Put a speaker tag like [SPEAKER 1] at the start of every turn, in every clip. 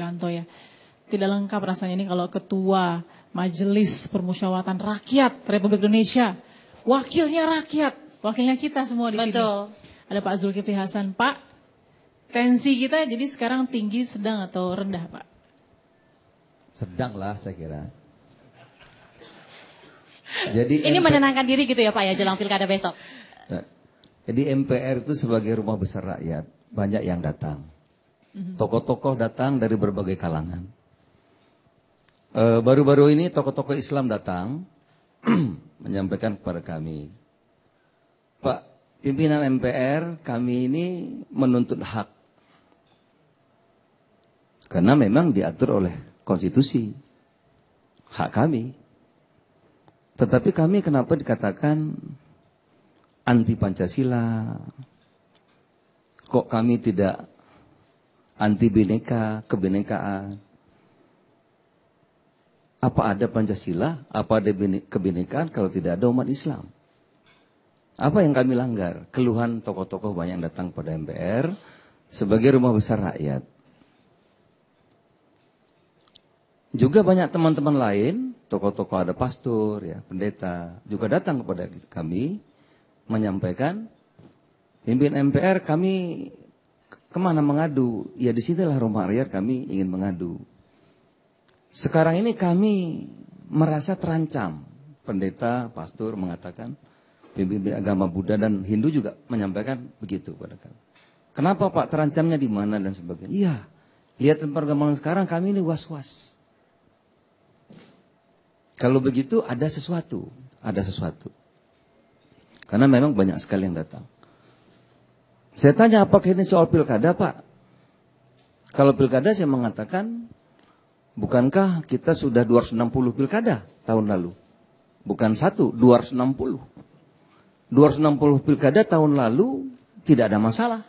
[SPEAKER 1] Wiranto ya. Tidak lengkap rasanya ini kalau ketua Majelis Permusyawaratan Rakyat Republik Indonesia, wakilnya rakyat, wakilnya kita semua di Betul. sini. Ada Pak Zulkifli Hasan, Pak, tensi kita jadi sekarang tinggi, sedang atau rendah, Pak? Sedang lah saya kira. Jadi ini MP... menenangkan diri gitu ya Pak ya jelang pilkada besok. Nah, jadi MPR itu sebagai rumah besar rakyat, banyak yang datang. Mhm. Tokoh-tokoh datang dari berbagai kalangan. Eh, baru-baru ini tokoh-tokoh Islam datang menyampaikan kepada kami, Pak pimpinan MPR kami ini menuntut hak karena memang diatur oleh konstitusi hak kami. Tetapi kami kenapa dikatakan anti Pancasila? Kok kami tidak anti bineka, kebinekaan. Apa ada Pancasila, apa ada kebinekaan kalau tidak ada umat Islam? Apa yang kami langgar? Keluhan tokoh-tokoh banyak yang datang pada MPR sebagai rumah besar rakyat. Juga banyak teman-teman lain, tokoh-tokoh ada pastor, ya, pendeta, juga datang kepada kami menyampaikan pimpin MPR kami Kemana mengadu? Ya di situlah rumah rakyat kami ingin mengadu. Sekarang ini kami merasa terancam. Pendeta, pastor mengatakan, pemimpin agama Buddha dan Hindu juga menyampaikan begitu pada kami. Kenapa Pak terancamnya di mana dan sebagainya? Iya, lihat perkembangan sekarang kami ini was-was. Kalau begitu ada sesuatu, ada sesuatu. Karena memang banyak sekali yang datang. Saya tanya apakah ini soal pilkada Pak? Kalau pilkada saya mengatakan, bukankah kita sudah 260 pilkada tahun lalu? Bukan satu, 260. 260 pilkada tahun lalu tidak ada masalah.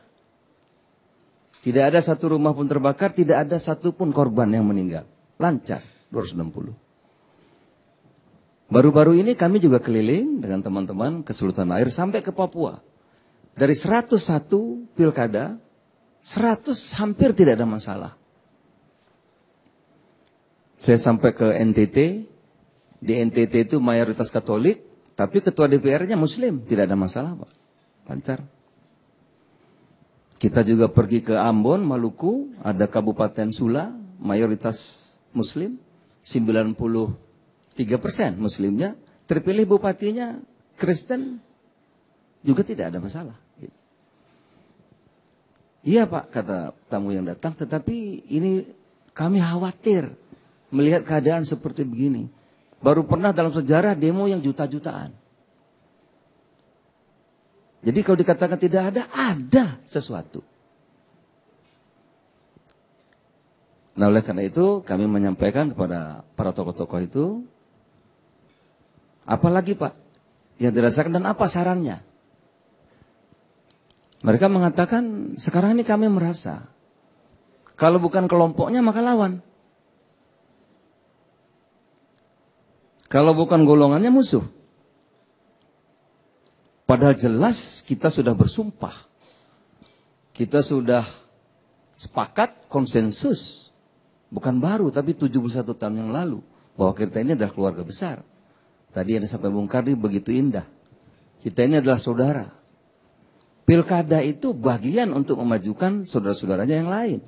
[SPEAKER 1] Tidak ada satu rumah pun terbakar, tidak ada satu pun korban yang meninggal. Lancar, 260. Baru-baru ini kami juga keliling dengan teman-teman ke Sultan Air sampai ke Papua. Dari 101 pilkada, 100 hampir tidak ada masalah. Saya sampai ke NTT, di NTT itu mayoritas Katolik, tapi ketua DPR-nya Muslim, tidak ada masalah Pak. Lancar. Kita juga pergi ke Ambon, Maluku, ada Kabupaten Sula, mayoritas Muslim, 93 persen Muslimnya, terpilih bupatinya Kristen, juga tidak ada masalah. Iya Pak, kata tamu yang datang, tetapi ini kami khawatir melihat keadaan seperti begini. Baru pernah dalam sejarah demo yang juta-jutaan. Jadi kalau dikatakan tidak ada, ada sesuatu. Nah oleh karena itu kami menyampaikan kepada para tokoh-tokoh itu, apalagi Pak yang dirasakan dan apa sarannya? Mereka mengatakan, sekarang ini kami merasa, kalau bukan kelompoknya maka lawan. Kalau bukan golongannya musuh. Padahal jelas kita sudah bersumpah. Kita sudah sepakat konsensus. Bukan baru, tapi 71 tahun yang lalu. Bahwa kita ini adalah keluarga besar. Tadi yang disampaikan Bung Kardi begitu indah. Kita ini adalah saudara. Pilkada itu bagian untuk memajukan saudara-saudaranya yang lain.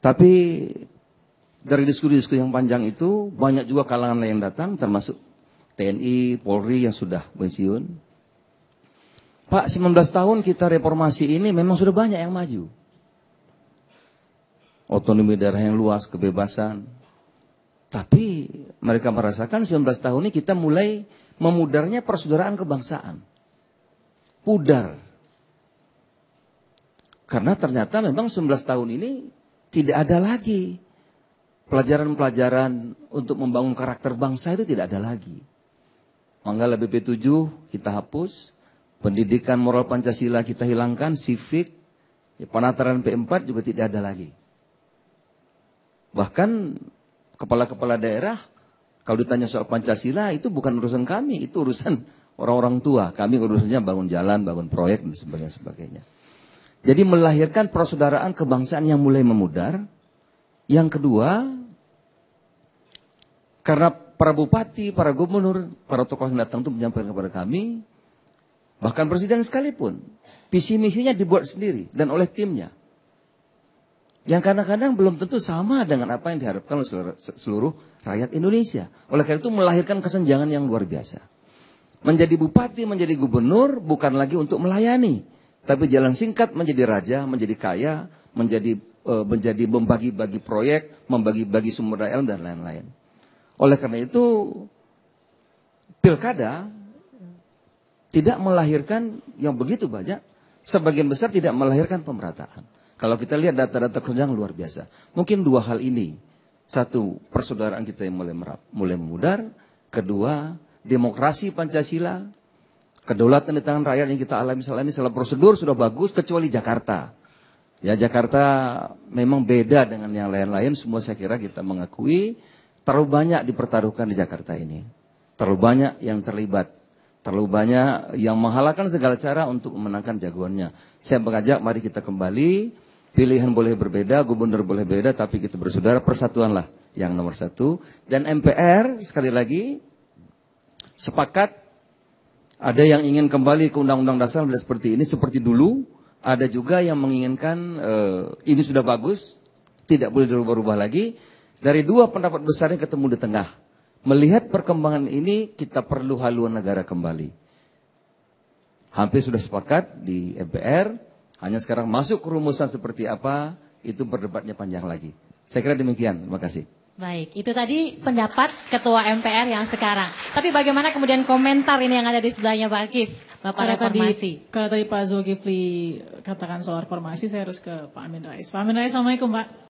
[SPEAKER 1] Tapi dari diskusi-diskusi yang panjang itu banyak juga kalangan yang datang termasuk TNI, Polri yang sudah pensiun. Pak, 19 tahun kita reformasi ini memang sudah banyak yang maju. Otonomi daerah yang luas, kebebasan. Tapi mereka merasakan 19 tahun ini kita mulai memudarnya persaudaraan kebangsaan. Pudar. Karena ternyata memang 19 tahun ini tidak ada lagi pelajaran-pelajaran untuk membangun karakter bangsa itu tidak ada lagi. Mangga BP7 kita hapus, pendidikan moral Pancasila kita hilangkan, sifik ya penataran P4 juga tidak ada lagi. Bahkan kepala-kepala daerah kalau ditanya soal Pancasila itu bukan urusan kami, itu urusan orang-orang tua. Kami urusannya bangun jalan, bangun proyek dan sebagainya. sebagainya. Jadi melahirkan persaudaraan kebangsaan yang mulai memudar. Yang kedua, karena para bupati, para gubernur, para tokoh yang datang itu menyampaikan kepada kami, bahkan presiden sekalipun, visi misinya dibuat sendiri dan oleh timnya. Yang kadang-kadang belum tentu sama dengan apa yang diharapkan oleh seluruh, rakyat Indonesia. Oleh karena itu melahirkan kesenjangan yang luar biasa. Menjadi bupati, menjadi gubernur bukan lagi untuk melayani. Tapi jalan singkat menjadi raja, menjadi kaya, menjadi e, menjadi membagi-bagi proyek, membagi-bagi sumber daya dan lain-lain. Oleh karena itu, pilkada tidak melahirkan yang begitu banyak, sebagian besar tidak melahirkan pemerataan. Kalau kita lihat data-data kesenjangan luar biasa. Mungkin dua hal ini. Satu, persaudaraan kita yang mulai, merap, mulai memudar. Kedua, demokrasi Pancasila. Kedaulatan di tangan rakyat yang kita alami selama ini salah prosedur sudah bagus, kecuali Jakarta. Ya, Jakarta memang beda dengan yang lain-lain. Semua saya kira kita mengakui terlalu banyak dipertaruhkan di Jakarta ini. Terlalu banyak yang terlibat terlalu banyak yang menghalalkan segala cara untuk memenangkan jagoannya. Saya mengajak mari kita kembali Pilihan boleh berbeda, gubernur boleh beda, tapi kita bersaudara, persatuanlah yang nomor satu. Dan MPR, sekali lagi, sepakat ada yang ingin kembali ke Undang-Undang Dasar seperti ini, seperti dulu. Ada juga yang menginginkan uh, ini sudah bagus, tidak boleh dirubah-rubah lagi. Dari dua pendapat besar yang ketemu di tengah. Melihat perkembangan ini, kita perlu haluan negara kembali. Hampir sudah sepakat di MPR, hanya sekarang masuk rumusan seperti apa, itu berdebatnya panjang lagi. Saya kira demikian. Terima kasih. Baik, itu tadi pendapat Ketua MPR yang sekarang. Tapi bagaimana kemudian komentar ini yang ada di sebelahnya Pak Kis, Bapak kalau Reformasi? Tadi, kalau tadi Pak Zulkifli katakan soal reformasi, saya harus ke Pak Amin Rais. Pak Amin Rais, Assalamualaikum Pak.